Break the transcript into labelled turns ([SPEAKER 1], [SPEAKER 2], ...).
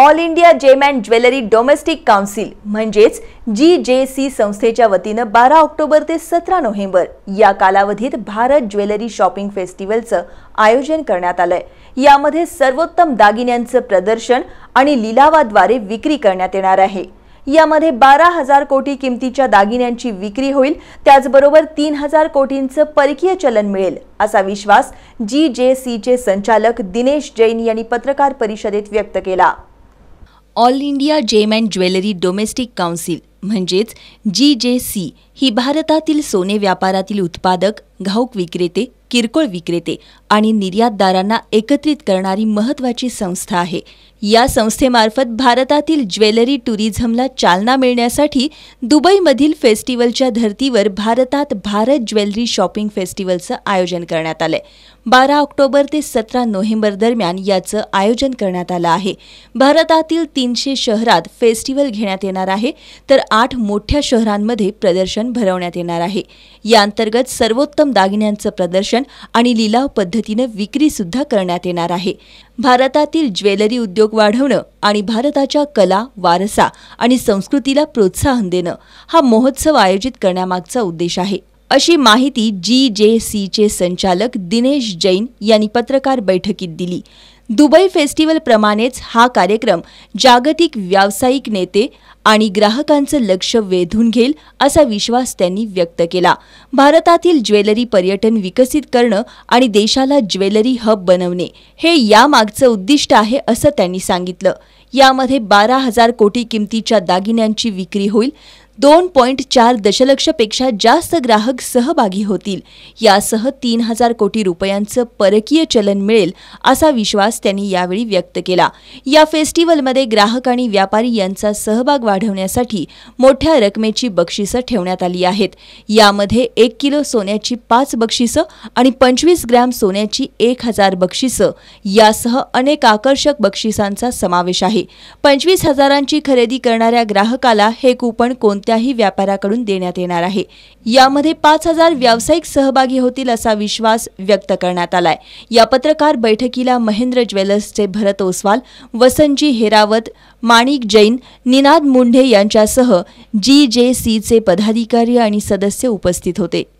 [SPEAKER 1] all India gem and jewellery domestic council म्हणजेच G जे C संस्थेच्या वतीनं बारा ऑक्टोबर ते सतरा नोव्हेंबर या कालावधीत भारत ज्वेलरी शॉपिंग फेस्टिवलचं आयोजन करण्यात आलंय यामध्ये सर्वोत्तम दागिन्यांचं प्रदर्शन आणि लिलावाद्वारे विक्री करण्यात येणार आहे यामध्ये बारा हजार कोटी किमतीच्या दागिन्यांची विक्री होईल त्याचबरोबर तीन हजार कोटींचं परकीय चलन मिळेल असा विश्वास जी जे सीचे संचालक दिनेश जैन यांनी पत्रकार परिषदेत व्यक्त केला all India gem and jewellery domestic council म्हणजेच जी जे सी ही भारतातील सोने व्यापारातील उत्पादक घाऊक विक्रेते किरकोळ विक्रेते आणि निर्यातदारांना एकत्रित करणारी महत्त्वाची संस्था आहे या संस्थेमार्फत भारतातील ज्वेलरी टुरिझमला चालना मिळण्यासाठी दुबईमधील फेस्टिवलच्या धर्तीवर भारतात भारत ज्वेलरी शॉपिंग फेस्टिवलचं आयोजन करण्यात आलंय बारा ऑक्टोबर ते सतरा नोव्हेंबर दरम्यान याचं आयोजन करण्यात आलं आहे भारतातील तीनशे शहरात फेस्टिवल घेण्यात येणार आहे तर आठ मोठ्या शहरांमध्ये प्रदर्शन भरवण्यात येणार आहे या अंतर्गत सर्वोत्तम दागिन्यांचं प्रदर्शन आणि लिलाव पद्धतीनं विक्रीसुद्धा करण्यात येणार आहे भारतातील ज्वेलरी उद्योग वाढवणं आणि भारताच्या कला वारसा आणि संस्कृतीला प्रोत्साहन देणं हा महोत्सव आयोजित करण्यामागचा उद्देश आहे अशी माहिती जी जे सीचे संचालक दिनेश जैन यांनी पत्रकार बैठकीत दिली दुबई प्रमाणेच हा कार्यक्रम जागतिक व्यावसायिक नेते आणि ग्राहकांचं लक्ष वेधून घेईल असा विश्वास त्यांनी व्यक्त केला भारतातील ज्वेलरी पर्यटन विकसित करणं आणि देशाला ज्वेलरी हब बनवणे हे यामागचं उद्दिष्ट आहे असं त्यांनी सांगितलं यामध्ये बारा हजार कोटी किमतीच्या दागिन्यांची विक्री होईल दोन पॉईंट चार दशलक्षपेक्षा जास्त ग्राहक सहभागी होतील यासह तीन हजार कोटी रुपयांचं परकीय चलन मिळेल असा विश्वास त्यांनी यावेळी व्यक्त केला या फेस्टिवलमध्ये ग्राहक आणि व्यापारी यांचा सहभाग वाढवण्यासाठी मोठ्या रकमेची बक्षिसं ठेवण्यात आली आहेत यामध्ये एक किलो सोन्याची पाच बक्षिसं आणि पंचवीस ग्रॅम सोन्याची एक हजार बक्षिसं यासह अनेक आकर्षक बक्षिसांचा समावेश आहे पंचवीस हजारांची खरेदी करणाऱ्या ग्राहकाला हे कूपन कोणते कोणत्याही व्यापाऱ्याकडून देण्यात येणार आहे यामध्ये पाच हजार व्यावसायिक सहभागी होतील असा विश्वास व्यक्त करण्यात आलाय या पत्रकार बैठकीला महेंद्र ज्वेलर्सचे भरत ओसवाल वसंतजी हेरावत माणिक जैन निनाद मुंढे यांच्यासह जी जे सीचे पदाधिकारी आणि सदस्य उपस्थित होते